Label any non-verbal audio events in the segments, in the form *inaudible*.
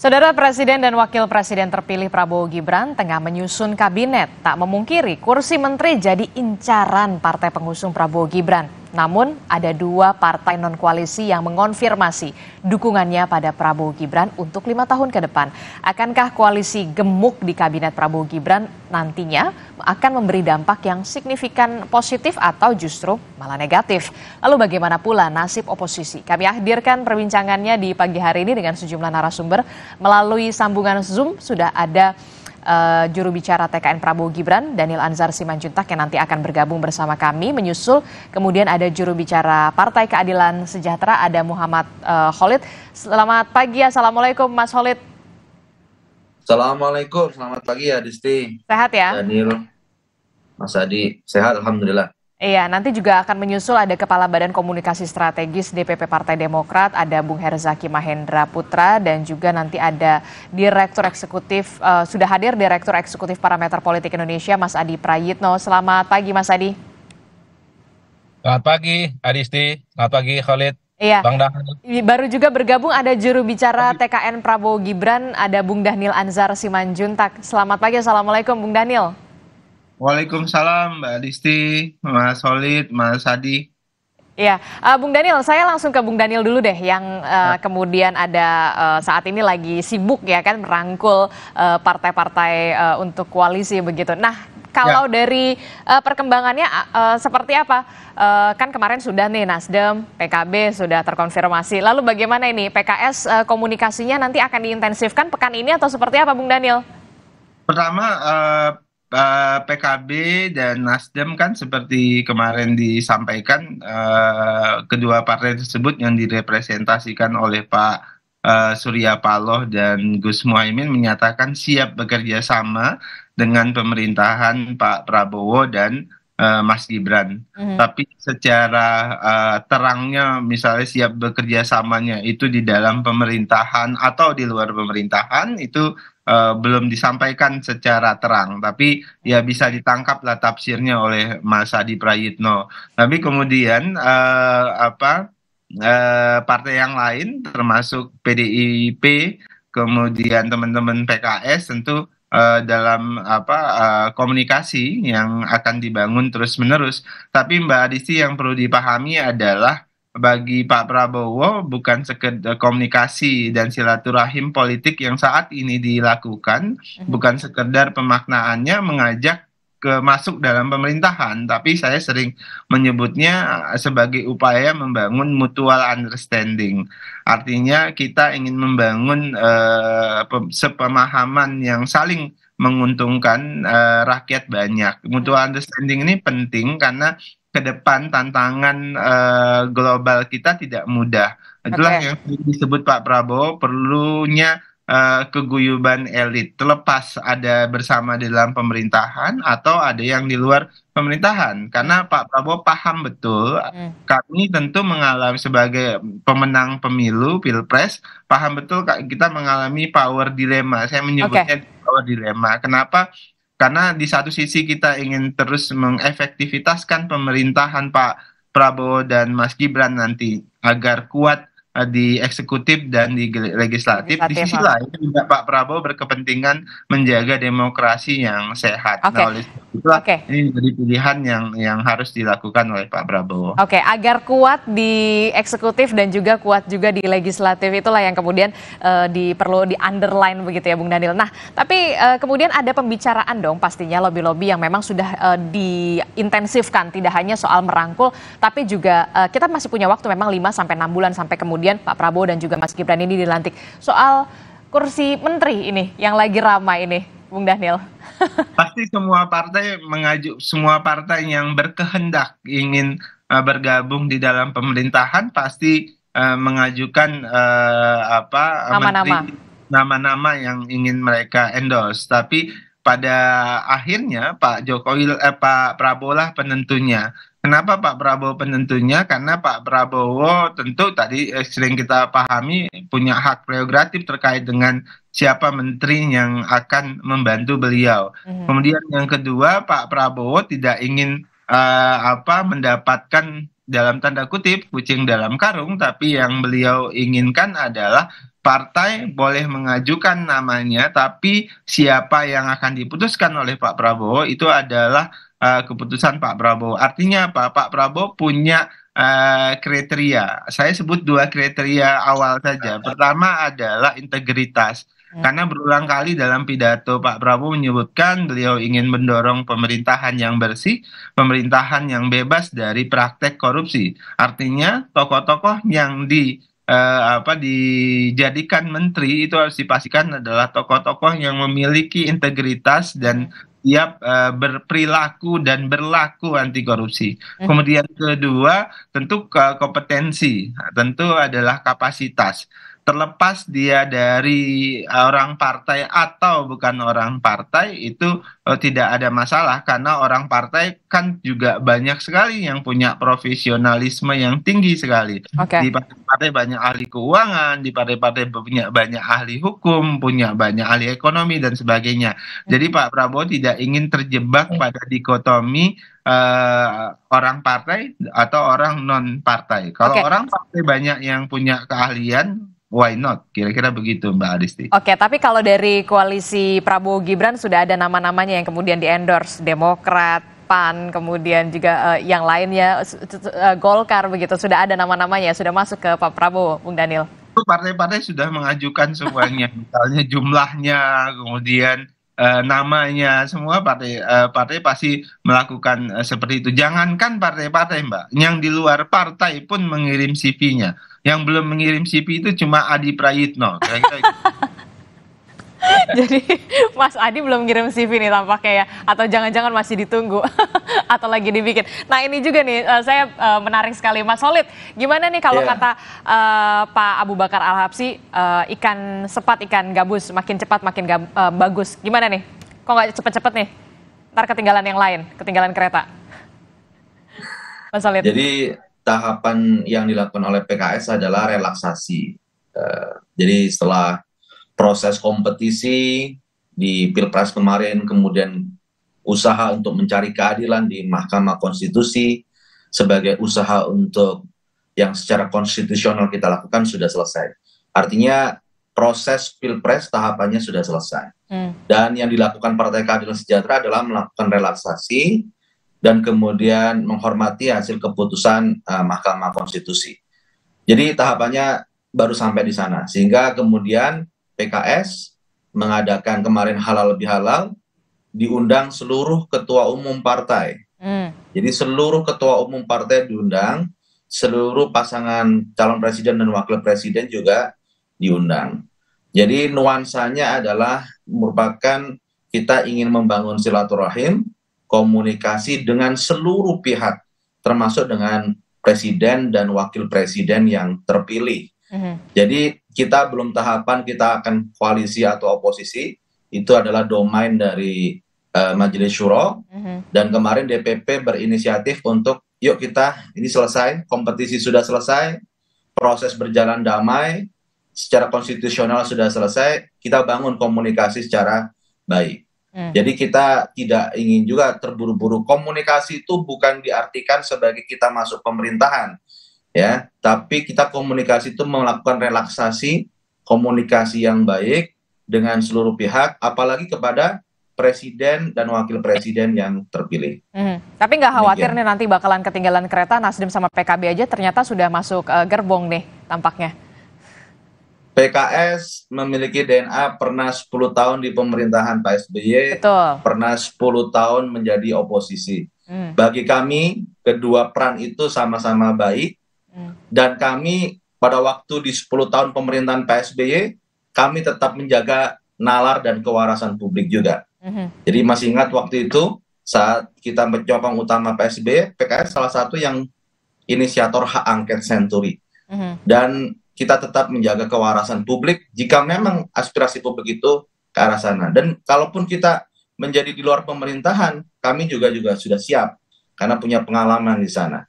Saudara Presiden dan Wakil Presiden terpilih Prabowo Gibran tengah menyusun kabinet. Tak memungkiri kursi menteri jadi incaran partai pengusung Prabowo Gibran. Namun, ada dua partai non-koalisi yang mengonfirmasi dukungannya pada Prabowo Gibran untuk lima tahun ke depan. Akankah koalisi gemuk di kabinet Prabowo Gibran nantinya akan memberi dampak yang signifikan positif atau justru malah negatif? Lalu bagaimana pula nasib oposisi? Kami hadirkan perbincangannya di pagi hari ini dengan sejumlah narasumber. Melalui sambungan Zoom sudah ada uh, juru bicara TKN Prabowo Gibran Daniel Anzar Simanjuntak yang nanti akan bergabung bersama kami menyusul kemudian ada juru bicara Partai Keadilan Sejahtera ada Muhammad uh, Khalid. Selamat pagi. Assalamualaikum Mas Khalid. Assalamualaikum. Selamat pagi ya Disti. Sehat ya? Daniel. Mas Adi sehat alhamdulillah. Iya, nanti juga akan menyusul ada Kepala Badan Komunikasi Strategis DPP Partai Demokrat, ada Bung Herzaki Mahendra Putra, dan juga nanti ada Direktur Eksekutif, uh, sudah hadir Direktur Eksekutif Parameter Politik Indonesia, Mas Adi Prayitno. Selamat pagi, Mas Adi. Selamat pagi, Adisti. Selamat pagi, Khalid. Iya. Bang Dahlan. Baru juga bergabung ada juru bicara TKN Prabowo Gibran, ada Bung Daniel Anzar Simanjuntak. Selamat pagi, Assalamualaikum Bung Daniel. Waalaikumsalam Mbak Disti, Mas Solid, Mas Adi. Ya, uh, Bung Daniel, saya langsung ke Bung Daniel dulu deh, yang uh, kemudian ada uh, saat ini lagi sibuk ya kan merangkul partai-partai uh, uh, untuk koalisi begitu. Nah, kalau ya. dari uh, perkembangannya uh, seperti apa? Uh, kan kemarin sudah nih Nasdem, PKB sudah terkonfirmasi. Lalu bagaimana ini PKS uh, komunikasinya nanti akan diintensifkan pekan ini atau seperti apa, Bung Daniel? Pertama. Uh uh, eh, PKB dan Nasdem kan seperti kemarin disampaikan uh, kedua partai tersebut yang direpresentasikan oleh Pak uh, Surya Paloh dan Gus Muhaimin menyatakan siap bekerja sama dengan pemerintahan Pak Prabowo dan uh, Mas Gibran. Mm -hmm. Tapi secara uh, terangnya misalnya siap bekerja samanya itu di dalam pemerintahan atau di luar pemerintahan itu uh, belum disampaikan secara terang, tapi ya bisa ditangkap lah tafsirnya oleh Mas Adi Prayitno. Tapi kemudian uh, apa uh, partai yang lain termasuk PDIP, kemudian teman-teman PKS tentu uh, dalam apa uh, komunikasi yang akan dibangun terus-menerus. Tapi Mbak Adisi yang perlu dipahami adalah bagi Pak Prabowo bukan sekedar komunikasi dan silaturahim politik yang saat ini dilakukan, mhm. bukan sekedar pemaknaannya mengajak ke masuk dalam pemerintahan, tapi saya sering menyebutnya sebagai upaya membangun mutual understanding. Artinya kita ingin membangun uh, sepemahaman yang saling menguntungkan uh, rakyat banyak. Mutual understanding ini penting karena ke depan tantangan uh, global kita tidak mudah. Itulah okay. yang disebut Pak Prabowo perlunya uh, keguyuban elit terlepas ada bersama di dalam pemerintahan atau ada yang di luar pemerintahan. Karena Pak Prabowo paham betul hmm. kami tentu mengalami sebagai pemenang pemilu Pilpres paham betul kita mengalami power dilema. Saya menyebutnya okay. power dilema. Kenapa? Karena di satu sisi kita ingin terus mengefektivitaskan pemerintahan Pak Prabowo dan Mas Gibran nanti agar kuat eh, di eksekutif dan di legislatif. di sisi lain juga Pak Prabowo berkepentingan menjaga demokrasi yang sehat. Okay. Nah, Itulah okay. ini jadi pilihan yang yang harus dilakukan oleh Pak Prabowo. Oke, okay. agar kuat di eksekutif dan juga kuat juga di legislatif itulah yang kemudian uh, di perlu di underline begitu ya Bung Daniel. Nah, tapi uh, kemudian ada pembicaraan dong pastinya lobby-lobby yang memang sudah uh, diintensifkan tidak hanya soal merangkul tapi juga uh, kita masih punya waktu memang 5 sampai 6 bulan sampai kemudian Pak Prabowo dan juga Mas Gibran ini dilantik. Soal kursi menteri ini yang lagi ramai ini. Bung Daniel? *laughs* Pasti semua partai mengajuk semua partai yang berkehendak ingin uh, bergabung di dalam pemerintahan pasti uh, mengajukan uh, apa nama nama-nama yang ingin mereka endorse. Tapi pada akhirnya Pak Jokowi eh, Pak Prabowo lah penentunya. Kenapa Pak Prabowo penentunya? Karena Pak Prabowo tentu tadi eh, sering kita pahami punya hak prerogatif terkait dengan siapa menteri yang akan membantu beliau. Mm-hmm. Kemudian yang kedua, Pak Prabowo tidak ingin uh, apa mendapatkan dalam tanda kutip kucing dalam karung, tapi yang beliau inginkan adalah partai boleh mengajukan namanya, tapi siapa yang akan diputuskan oleh Pak Prabowo itu adalah uh, keputusan Pak Prabowo. Artinya apa? Pak Prabowo punya uh, kriteria. Saya sebut dua kriteria awal saja. Nah, Pertama adalah integritas. Ya. Karena berulang kali dalam pidato Pak Prabowo menyebutkan beliau ingin mendorong pemerintahan yang bersih, pemerintahan yang bebas dari praktek korupsi. Artinya tokoh-tokoh yang di eh, apa dijadikan menteri itu harus dipastikan adalah tokoh-tokoh yang memiliki integritas dan siap uh, berperilaku dan berlaku anti korupsi. Hmm. Kemudian kedua tentu kompetensi, tentu adalah kapasitas terlepas dia dari orang partai atau bukan orang partai itu oh, tidak ada masalah karena orang partai kan juga banyak sekali yang punya profesionalisme yang tinggi sekali okay. di partai-partai banyak ahli keuangan di partai-partai punya banyak ahli hukum punya banyak ahli ekonomi dan sebagainya jadi Pak Prabowo tidak ingin terjebak pada dikotomi uh, orang partai atau orang non partai kalau okay. orang partai banyak yang punya keahlian why not? Kira-kira begitu Mbak Adisti. Oke, tapi kalau dari koalisi Prabowo Gibran sudah ada nama-namanya yang kemudian di endorse Demokrat, PAN, kemudian juga uh, yang lainnya uh, Golkar begitu sudah ada nama-namanya sudah masuk ke Pak Prabowo, Bung Daniel. Partai-partai sudah mengajukan semuanya, *laughs* misalnya jumlahnya, kemudian Eh, namanya semua partai eh, partai pasti melakukan eh, seperti itu. Jangankan partai-partai, Mbak, yang di luar partai pun mengirim CV-nya. Yang belum mengirim CV itu cuma Adi Prayitno. Kira -kira gitu. *laughs* Jadi Mas Adi belum ngirim CV nih tampaknya ya, atau jangan-jangan masih ditunggu *laughs* atau lagi dibikin. Nah ini juga nih uh, saya uh, menarik sekali Mas Solid. Gimana nih kalau yeah. kata uh, Pak Abu Bakar Al Habsi uh, ikan sepat ikan gabus makin cepat makin gab, uh, bagus. Gimana nih? Kok nggak cepet-cepet nih? Ntar ketinggalan yang lain, ketinggalan kereta. Mas Solid. Jadi tahapan yang dilakukan oleh PKS adalah relaksasi. Uh, jadi setelah proses kompetisi di pilpres kemarin, kemudian usaha untuk mencari keadilan di Mahkamah Konstitusi sebagai usaha untuk yang secara konstitusional kita lakukan sudah selesai. Artinya proses pilpres tahapannya sudah selesai. Hmm. Dan yang dilakukan Partai Keadilan Sejahtera adalah melakukan relaksasi dan kemudian menghormati hasil keputusan uh, Mahkamah Konstitusi. Jadi tahapannya baru sampai di sana, sehingga kemudian PKS mengadakan kemarin halal lebih halal diundang seluruh ketua umum partai. Hmm. Jadi seluruh ketua umum partai diundang, seluruh pasangan calon presiden dan wakil presiden juga diundang. Jadi nuansanya adalah merupakan kita ingin membangun silaturahim, komunikasi dengan seluruh pihak, termasuk dengan presiden dan wakil presiden yang terpilih. Mm Jadi kita belum tahapan kita akan koalisi atau oposisi itu adalah domain dari uh, Majelis Syuro mm-hmm. dan kemarin DPP berinisiatif untuk yuk kita ini selesai kompetisi sudah selesai proses berjalan damai secara konstitusional sudah selesai kita bangun komunikasi secara baik mm. jadi kita tidak ingin juga terburu-buru komunikasi itu bukan diartikan sebagai kita masuk pemerintahan ya tapi kita komunikasi itu melakukan relaksasi komunikasi yang baik dengan seluruh pihak apalagi kepada presiden dan wakil presiden yang terpilih. Hmm. Tapi nggak khawatir Demikian. nih nanti bakalan ketinggalan kereta Nasdem sama PKB aja ternyata sudah masuk uh, gerbong nih tampaknya. PKS memiliki DNA pernah 10 tahun di pemerintahan Pak SBY, Betul. pernah 10 tahun menjadi oposisi. Hmm. Bagi kami kedua peran itu sama-sama baik Hmm. dan kami pada waktu di sepuluh tahun pemerintahan psby kami tetap menjaga nalar dan kewarasan publik juga hmm. jadi masih ingat waktu itu saat kita mencokong utama psby pks salah satu yang inisiator hak angket senturi hmm. dan kita tetap menjaga kewarasan publik jika memang aspirasi publik itu ke arah sana dan kalaupun kita menjadi di luar pemerintahan kami juga juga sudah siap karena punya pengalaman di sana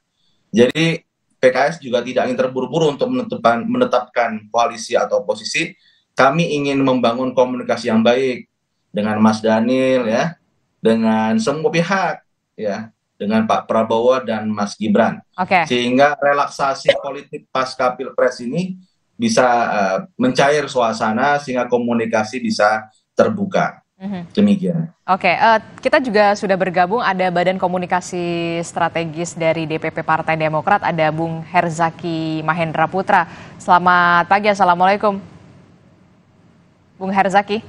jadi PKS juga tidak ingin terburu-buru untuk menetapkan, menetapkan koalisi atau oposisi. Kami ingin membangun komunikasi yang baik dengan Mas Daniel ya, dengan semua pihak ya, dengan Pak Prabowo dan Mas Gibran. Okay. Sehingga relaksasi politik pasca Pilpres ini bisa uh, mencair suasana sehingga komunikasi bisa terbuka. Mhm. Demikian. Oke, okay, uh, eh, kita juga sudah bergabung ada Badan Komunikasi Strategis dari DPP Partai Demokrat, ada Bung Herzaki Mahendra Putra. Selamat pagi, Assalamualaikum. Bung Herzaki.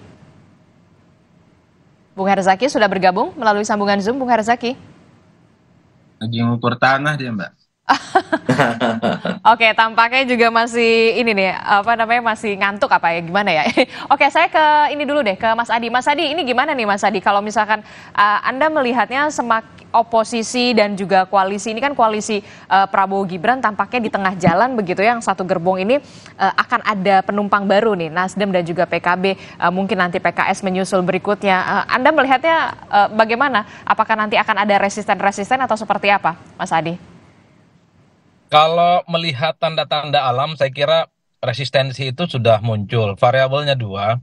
Bung Herzaki sudah bergabung melalui sambungan Zoom, Bung Herzaki. Lagi ngukur tanah dia, Mbak. *laughs* Oke, tampaknya juga masih ini nih, apa namanya masih ngantuk apa ya gimana ya? *laughs* Oke, saya ke ini dulu deh ke Mas Adi. Mas Adi, ini gimana nih Mas Adi? Kalau misalkan uh, Anda melihatnya semak oposisi dan juga koalisi ini kan koalisi uh, Prabowo Gibran tampaknya di tengah jalan begitu ya, yang satu gerbong ini uh, akan ada penumpang baru nih, Nasdem dan juga PKB, uh, mungkin nanti PKS menyusul berikutnya. Uh, Anda melihatnya uh, bagaimana? Apakah nanti akan ada resisten-resisten atau seperti apa, Mas Adi? Kalau melihat tanda-tanda alam, saya kira resistensi itu sudah muncul. Variabelnya dua.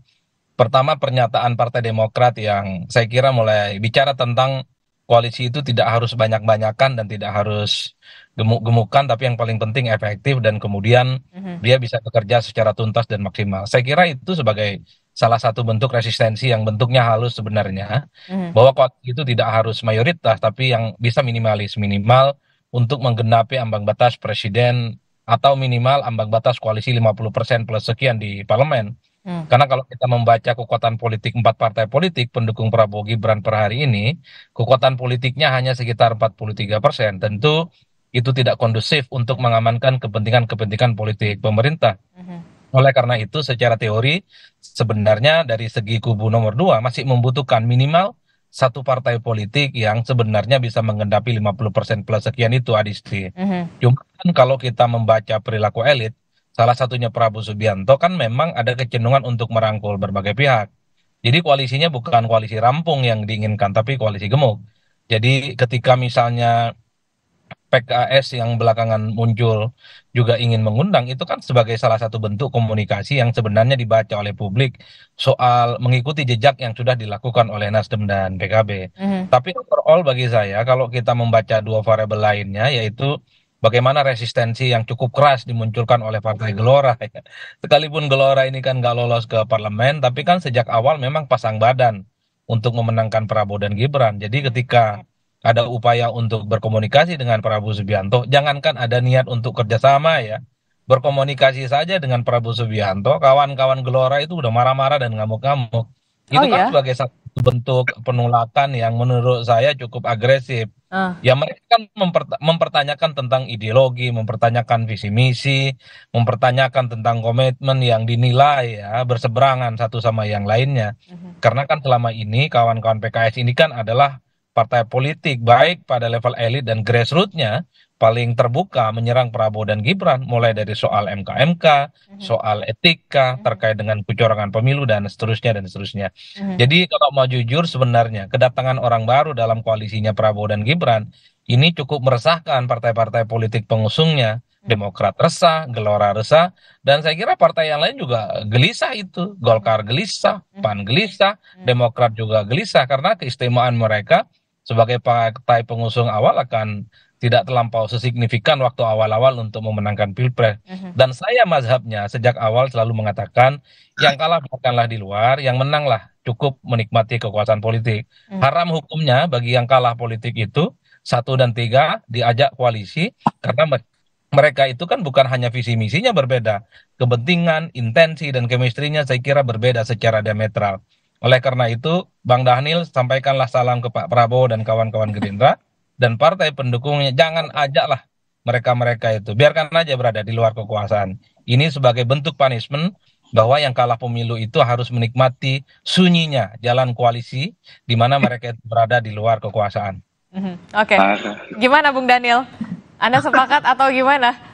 Pertama pernyataan Partai Demokrat yang saya kira mulai bicara tentang koalisi itu tidak harus banyak-banyakan dan tidak harus gemuk-gemukan, tapi yang paling penting efektif dan kemudian mm -hmm. dia bisa bekerja secara tuntas dan maksimal. Saya kira itu sebagai salah satu bentuk resistensi yang bentuknya halus sebenarnya, mm -hmm. bahwa koalisi itu tidak harus mayoritas, tapi yang bisa minimalis minimal untuk menggenapi ambang batas presiden atau minimal ambang batas koalisi 50% plus sekian di parlemen. Hmm. Karena kalau kita membaca kekuatan politik empat partai politik pendukung Prabowo Gibran per hari ini, kekuatan politiknya hanya sekitar 43 persen. Tentu itu tidak kondusif untuk mengamankan kepentingan-kepentingan politik pemerintah. Hmm. Oleh karena itu, secara teori sebenarnya dari segi kubu nomor dua masih membutuhkan minimal satu partai politik yang sebenarnya bisa mengendapi 50% plus sekian itu Adisti. Mm-hmm. Cuma kan kalau kita membaca perilaku elit, salah satunya Prabowo Subianto kan memang ada kecenderungan untuk merangkul berbagai pihak. Jadi koalisinya bukan koalisi rampung yang diinginkan, tapi koalisi gemuk. Jadi ketika misalnya PKS yang belakangan muncul juga ingin mengundang itu kan sebagai salah satu bentuk komunikasi yang sebenarnya dibaca oleh publik soal mengikuti jejak yang sudah dilakukan oleh Nasdem dan PKB. Mm -hmm. Tapi overall bagi saya kalau kita membaca dua variabel lainnya yaitu bagaimana resistensi yang cukup keras dimunculkan oleh Partai Gelora. *laughs* Sekalipun Gelora ini kan nggak lolos ke parlemen tapi kan sejak awal memang pasang badan untuk memenangkan Prabowo dan Gibran. Jadi ketika ada upaya untuk berkomunikasi dengan Prabowo Subianto, jangankan ada niat untuk kerjasama ya, berkomunikasi saja dengan Prabowo Subianto, kawan-kawan Gelora itu udah marah-marah dan ngamuk-ngamuk. Oh, itu kan ya? sebagai satu bentuk penolakan yang menurut saya cukup agresif. Uh. Ya mereka kan mempertanyakan tentang ideologi, mempertanyakan visi misi, mempertanyakan tentang komitmen yang dinilai ya berseberangan satu sama yang lainnya. Uh mhm. -huh. Karena kan selama ini kawan-kawan PKS ini kan adalah partai politik baik pada level elit dan grassrootsnya paling terbuka menyerang Prabowo dan Gibran mulai dari soal MKMK, mhm. soal etika mhm. terkait dengan kecurangan pemilu dan seterusnya dan seterusnya. Mhm. Jadi kalau mau jujur sebenarnya kedatangan orang baru dalam koalisinya Prabowo dan Gibran ini cukup meresahkan partai-partai politik pengusungnya. Demokrat resah, Gelora resah, dan saya kira partai yang lain juga gelisah itu. Golkar gelisah, PAN gelisah, Demokrat juga gelisah karena keistimewaan mereka sebagai partai pengusung awal akan tidak terlampau sesignifikan waktu awal-awal untuk memenangkan pilpres. Uh Dan saya mazhabnya sejak awal selalu mengatakan yang kalah bukanlah di luar, yang menanglah cukup menikmati kekuasaan politik. Uh Haram hukumnya bagi yang kalah politik itu satu dan tiga diajak koalisi karena mereka itu kan bukan hanya visi misinya berbeda, kepentingan, intensi dan kemistrinya saya kira berbeda secara diametral. Oleh karena itu, Bang Dhanil sampaikanlah salam ke Pak Prabowo dan kawan-kawan Gerindra dan partai pendukungnya jangan ajaklah mereka-mereka itu. Biarkan aja berada di luar kekuasaan. Ini sebagai bentuk punishment bahwa yang kalah pemilu itu harus menikmati sunyinya jalan koalisi di mana mereka berada di luar kekuasaan. Mhm. Oke. Okay. Ah. Gimana Bung Daniel? Anda sepakat atau gimana?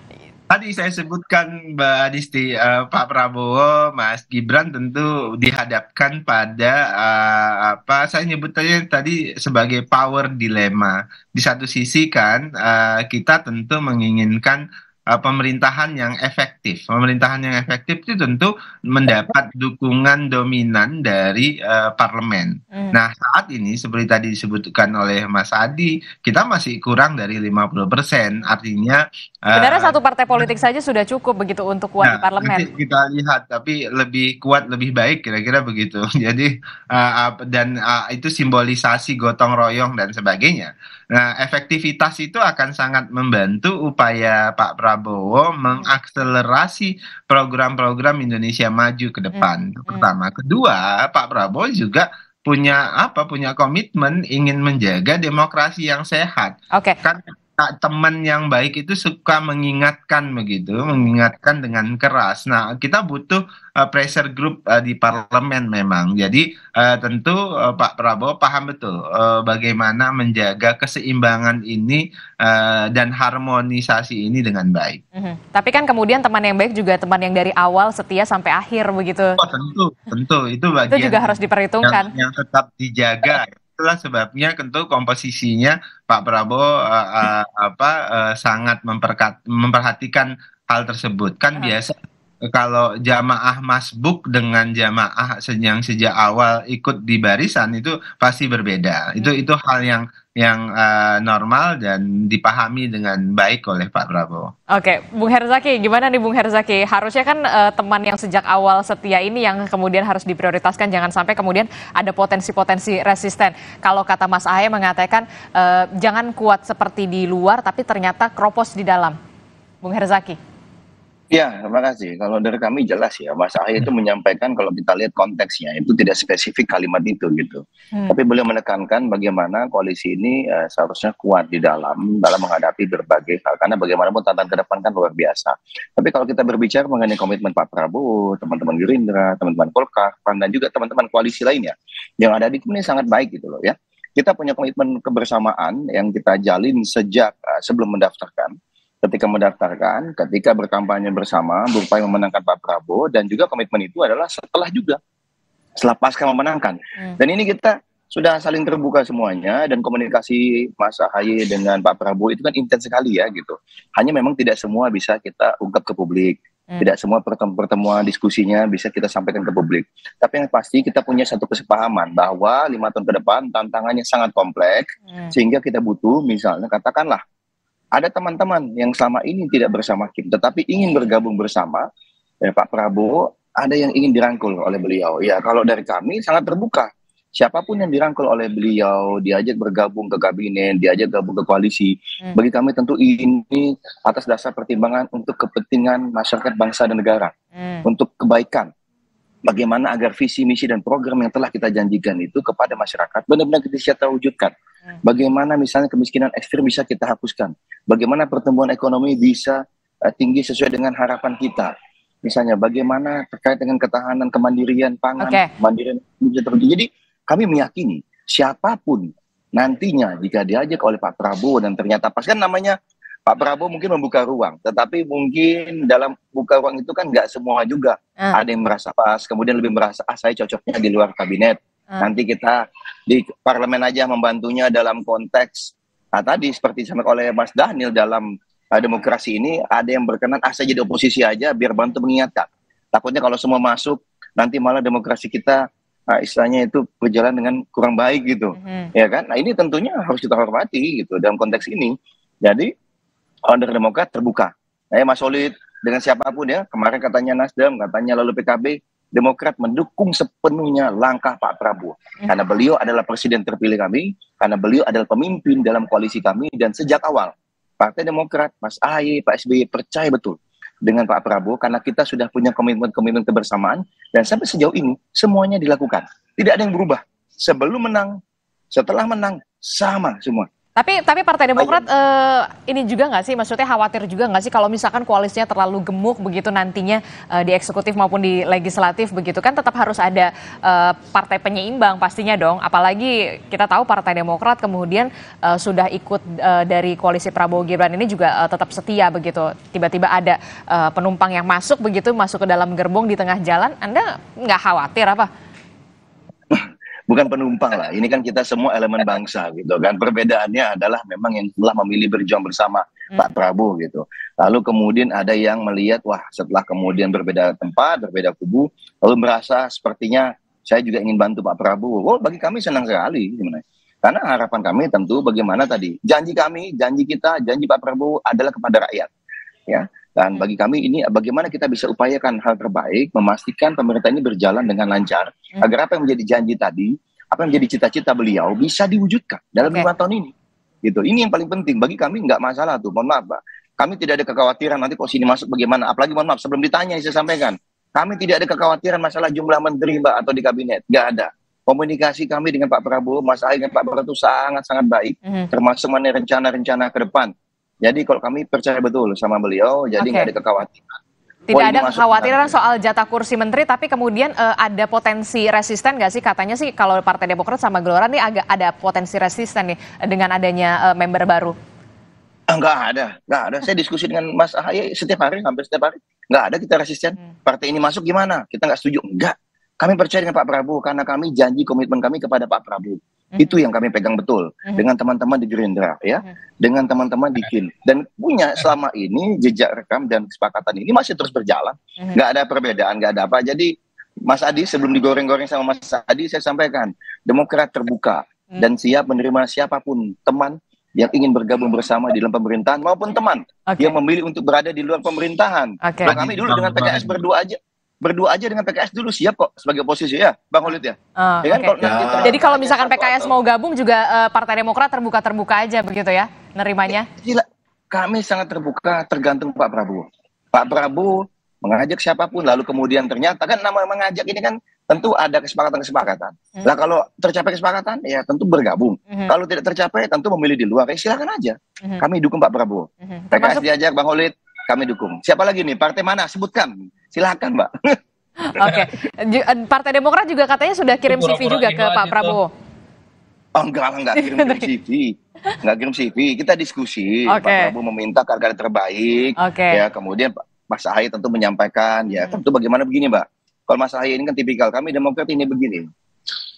Tadi saya sebutkan Mbak Adisti, uh, Pak Prabowo, Mas Gibran tentu dihadapkan pada uh, apa saya nyebutnya tadi sebagai power dilema. Di satu sisi kan uh, kita tentu menginginkan Eh, pemerintahan yang efektif. Pemerintahan yang efektif itu tentu mendapat dukungan dominan dari uh, parlemen. Hmm. Nah, saat ini seperti tadi disebutkan oleh Mas Adi, kita masih kurang dari 50%. Artinya eh, Sebenarnya uh, satu partai politik saja sudah cukup begitu untuk kuat nah, di parlemen. Kita lihat tapi lebih kuat lebih baik kira-kira begitu. *laughs* Jadi uh, dan uh, itu simbolisasi gotong royong dan sebagainya. Nah, efektivitas itu akan sangat membantu upaya Pak Prabowo Prabowo mengakselerasi program-program Indonesia maju ke depan. Hmm. Pertama, kedua, Pak Prabowo juga punya apa? Punya komitmen ingin menjaga demokrasi yang sehat. Oke. Okay. Kan, Nah, teman yang baik itu suka mengingatkan begitu, mengingatkan dengan keras. Nah, kita butuh uh, pressure group uh, di parlemen memang. Jadi uh, tentu uh, Pak Prabowo paham betul uh, bagaimana menjaga keseimbangan ini uh, dan harmonisasi ini dengan baik. Mm -hmm. Tapi kan kemudian teman yang baik juga teman yang dari awal setia sampai akhir begitu. Oh tentu, tentu itu bagian. itu juga harus diperhitungkan. Yang, yang tetap dijaga itulah sebabnya tentu komposisinya Pak Prabowo uh, uh, apa uh, sangat memperkat, memperhatikan hal tersebut kan iya. biasa kalau jamaah masbuk dengan jamaah yang sejak awal ikut di barisan itu pasti berbeda. Itu iya. itu hal yang yang uh, normal dan dipahami dengan baik oleh Pak Prabowo. Oke, Bung Herzaki, gimana nih Bung Herzaki? Harusnya kan uh, teman yang sejak awal setia ini yang kemudian harus diprioritaskan, jangan sampai kemudian ada potensi-potensi resisten. Kalau kata Mas Ahy mengatakan uh, jangan kuat seperti di luar, tapi ternyata kropos di dalam. Bung Herzaki. Ya, terima kasih. Kalau dari kami jelas ya, Mas Ahy itu hmm. menyampaikan kalau kita lihat konteksnya itu tidak spesifik kalimat itu gitu. Hmm. Tapi beliau menekankan bagaimana koalisi ini uh, seharusnya kuat di dalam dalam menghadapi berbagai hal karena bagaimanapun tantangan ke depan kan luar biasa. Tapi kalau kita berbicara mengenai komitmen Pak Prabowo, teman-teman Gerindra, teman-teman Golkar, dan juga teman-teman koalisi lainnya yang ada di ini sangat baik gitu loh ya. Kita punya komitmen kebersamaan yang kita jalin sejak uh, sebelum mendaftarkan ketika mendaftarkan, ketika berkampanye bersama, berupaya memenangkan Pak Prabowo, dan juga komitmen itu adalah setelah juga, setelah pasca memenangkan. Hmm. Dan ini kita sudah saling terbuka semuanya, dan komunikasi Mas Ahaye dengan Pak Prabowo itu kan intens sekali ya gitu. Hanya memang tidak semua bisa kita ungkap ke publik. Hmm. Tidak semua pertemuan diskusinya bisa kita sampaikan ke publik. Tapi yang pasti kita punya satu kesepahaman bahwa lima tahun ke depan tantangannya sangat kompleks, hmm. sehingga kita butuh misalnya katakanlah ada teman-teman yang selama ini tidak bersama Kim, tetapi ingin bergabung bersama eh, Pak Prabowo, ada yang ingin dirangkul oleh beliau. Ya, kalau dari kami sangat terbuka. Siapapun yang dirangkul oleh beliau, diajak bergabung ke kabinet, diajak gabung ke koalisi, hmm. bagi kami tentu ini atas dasar pertimbangan untuk kepentingan masyarakat bangsa dan negara, hmm. untuk kebaikan bagaimana agar visi misi dan program yang telah kita janjikan itu kepada masyarakat benar-benar kita siap terwujudkan. Hmm. Bagaimana misalnya kemiskinan ekstrim bisa kita hapuskan, bagaimana pertumbuhan ekonomi bisa uh, tinggi sesuai dengan harapan kita. Misalnya bagaimana terkait dengan ketahanan kemandirian pangan, okay. kemandirian terwujud. Jadi kami meyakini siapapun nantinya jika diajak oleh Pak Prabowo dan ternyata pas kan namanya Pak Prabowo mungkin membuka ruang, tetapi mungkin dalam buka ruang itu kan nggak semua juga. Uh. Ada yang merasa pas, kemudian lebih merasa ah saya cocoknya di luar kabinet. Uh. Nanti kita di parlemen aja membantunya dalam konteks. Nah tadi seperti disampaikan oleh Mas Daniel dalam uh, demokrasi ini ada yang berkenan ah saya jadi oposisi aja biar bantu mengingatkan. Takutnya kalau semua masuk nanti malah demokrasi kita uh, istilahnya itu berjalan dengan kurang baik gitu, mm -hmm. ya kan? Nah ini tentunya harus kita hormati gitu dalam konteks ini. Jadi kalau Demokrat terbuka. Saya nah, Mas Solid dengan siapapun ya, kemarin katanya Nasdem, katanya lalu PKB, Demokrat mendukung sepenuhnya langkah Pak Prabowo. Hmm. Karena beliau adalah presiden terpilih kami, karena beliau adalah pemimpin dalam koalisi kami, dan sejak awal Partai Demokrat, Mas Ahy, Pak SBY percaya betul dengan Pak Prabowo karena kita sudah punya komitmen-komitmen kebersamaan dan sampai sejauh ini semuanya dilakukan. Tidak ada yang berubah. Sebelum menang, setelah menang sama semua. Tapi tapi Partai Demokrat uh, ini juga nggak sih, maksudnya khawatir juga nggak sih kalau misalkan koalisnya terlalu gemuk begitu nantinya uh, di eksekutif maupun di legislatif begitu kan tetap harus ada uh, partai penyeimbang pastinya dong. Apalagi kita tahu Partai Demokrat kemudian uh, sudah ikut uh, dari koalisi Prabowo Gibran ini juga uh, tetap setia begitu. Tiba-tiba ada uh, penumpang yang masuk begitu masuk ke dalam gerbong di tengah jalan, Anda nggak khawatir apa? bukan penumpang lah. Ini kan kita semua elemen bangsa gitu kan. Perbedaannya adalah memang yang telah memilih berjuang bersama hmm. Pak Prabowo gitu. Lalu kemudian ada yang melihat wah setelah kemudian berbeda tempat, berbeda kubu, lalu merasa sepertinya saya juga ingin bantu Pak Prabowo. Oh, bagi kami senang sekali sebenarnya. Karena harapan kami tentu bagaimana tadi janji kami, janji kita, janji Pak Prabowo adalah kepada rakyat. Ya, dan hmm. bagi kami ini bagaimana kita bisa upayakan hal terbaik, memastikan pemerintah ini berjalan dengan lancar, hmm. agar apa yang menjadi janji tadi, apa yang menjadi cita-cita beliau bisa diwujudkan dalam lima tahun ini. Gitu. Ini yang paling penting. Bagi kami nggak masalah tuh, mohon maaf Pak. Kami tidak ada kekhawatiran nanti posisi sini masuk bagaimana. Apalagi mohon maaf, sebelum ditanya saya sampaikan. Kami tidak ada kekhawatiran masalah jumlah menteri Mbak atau di kabinet. Nggak ada komunikasi kami dengan Pak Prabowo, Mas Ahy dengan Pak Prabowo itu sangat-sangat baik, mm -hmm. termasuk mengenai rencana-rencana ke depan. Jadi kalau kami percaya betul sama beliau, jadi nggak okay. ada kekhawatiran. Tidak ada kekhawatiran soal jatah kursi menteri, tapi kemudian uh, ada potensi resisten nggak sih? Katanya sih kalau Partai Demokrat sama Gelora nih agak ada potensi resisten nih dengan adanya uh, member baru. Enggak ada, enggak ada. Saya diskusi dengan Mas Ahaye setiap hari, hampir setiap hari. Enggak ada kita resisten. Hmm. Partai ini masuk gimana? Kita nggak setuju. Enggak. Kami percaya dengan Pak Prabowo karena kami janji komitmen kami kepada Pak Prabowo. Mm-hmm. Itu yang kami pegang betul mm-hmm. dengan teman-teman di Gerindra ya, mm -hmm. dengan teman-teman di KIN dan punya selama ini jejak rekam dan kesepakatan ini masih terus berjalan. Mm-hmm. Nggak Gak ada perbedaan, nggak ada apa. Jadi Mas Adi sebelum digoreng-goreng sama Mas Adi saya sampaikan, Demokrat terbuka dan siap menerima siapapun teman yang ingin bergabung bersama di dalam pemerintahan maupun teman okay. yang memilih untuk berada di luar pemerintahan. Okay. kami dulu dengan PKS berdua aja berdua aja dengan PKS dulu siap kok sebagai oposisi ya Bang Holid ya. Oh, ya kan? okay. nah, ya. Jadi kalau misalkan PKS mau gabung juga uh, Partai Demokrat terbuka-terbuka aja begitu ya nerimanya. Ya, gila. Kami sangat terbuka tergantung Pak Prabowo. Pak Prabowo mengajak siapapun lalu kemudian ternyata kan nama mengajak ini kan tentu ada kesepakatan-kesepakatan. Hmm. Nah kalau tercapai kesepakatan ya tentu bergabung. Hmm. Kalau tidak tercapai tentu memilih di luar. Ya silakan aja. Hmm. Kami dukung Pak Prabowo. Hmm. PKS Termasuk... diajak Bang Holid kami dukung. Siapa lagi nih? Partai mana? Sebutkan. Silahkan, Mbak. *laughs* Oke. Okay. Eh, Partai Demokrat juga katanya sudah kirim CV juga ke Pak Prabowo. Oh, enggak, enggak kirim, *laughs* CV. Enggak kirim CV. Kita diskusi. Okay. Pak Prabowo meminta karya terbaik. Okay. Ya, kemudian Pak Mas Ahaye tentu menyampaikan. Ya, hmm. tentu bagaimana begini, Mbak. Kalau Mas Ahaye ini kan tipikal kami Demokrat ini begini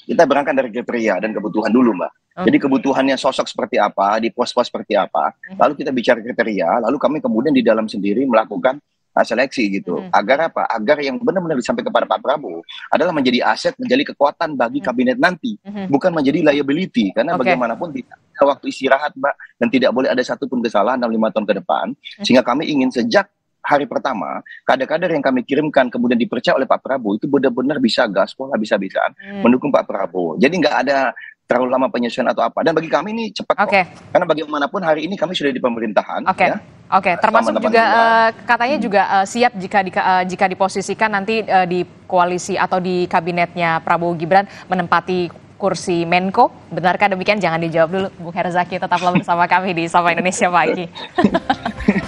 kita berangkat dari kriteria dan kebutuhan dulu mbak. Okay. Jadi kebutuhannya sosok seperti apa, di pos-pos seperti apa, mhm. lalu kita bicara kriteria, lalu kami kemudian di dalam sendiri melakukan uh, seleksi gitu. hmm Agar apa? Agar yang benar-benar disampaikan kepada Pak Prabowo adalah menjadi aset, menjadi kekuatan bagi mhm. kabinet nanti, hmm bukan menjadi liability karena okay. bagaimanapun tidak ada waktu istirahat mbak dan tidak boleh ada satupun kesalahan dalam lima tahun ke depan. Mhm. Sehingga kami ingin sejak hari pertama, kader-kader yang kami kirimkan kemudian dipercaya oleh Pak Prabowo itu benar-benar bisa gaspol habis-habisan hmm. mendukung Pak Prabowo. Jadi nggak ada terlalu lama penyesuaian atau apa. Dan bagi kami ini cepat okay. kok. Karena bagaimanapun hari ini kami sudah di pemerintahan. Oke. Okay. Ya. Oke, okay. termasuk juga uh, katanya hmm. juga uh, siap jika di, uh, jika diposisikan nanti uh, di koalisi atau di kabinetnya Prabowo Gibran menempati kursi Menko. Benarkah demikian? Jangan dijawab dulu, Bung Herzaki. Tetaplah bersama kami di Sama Indonesia Pagi. *laughs*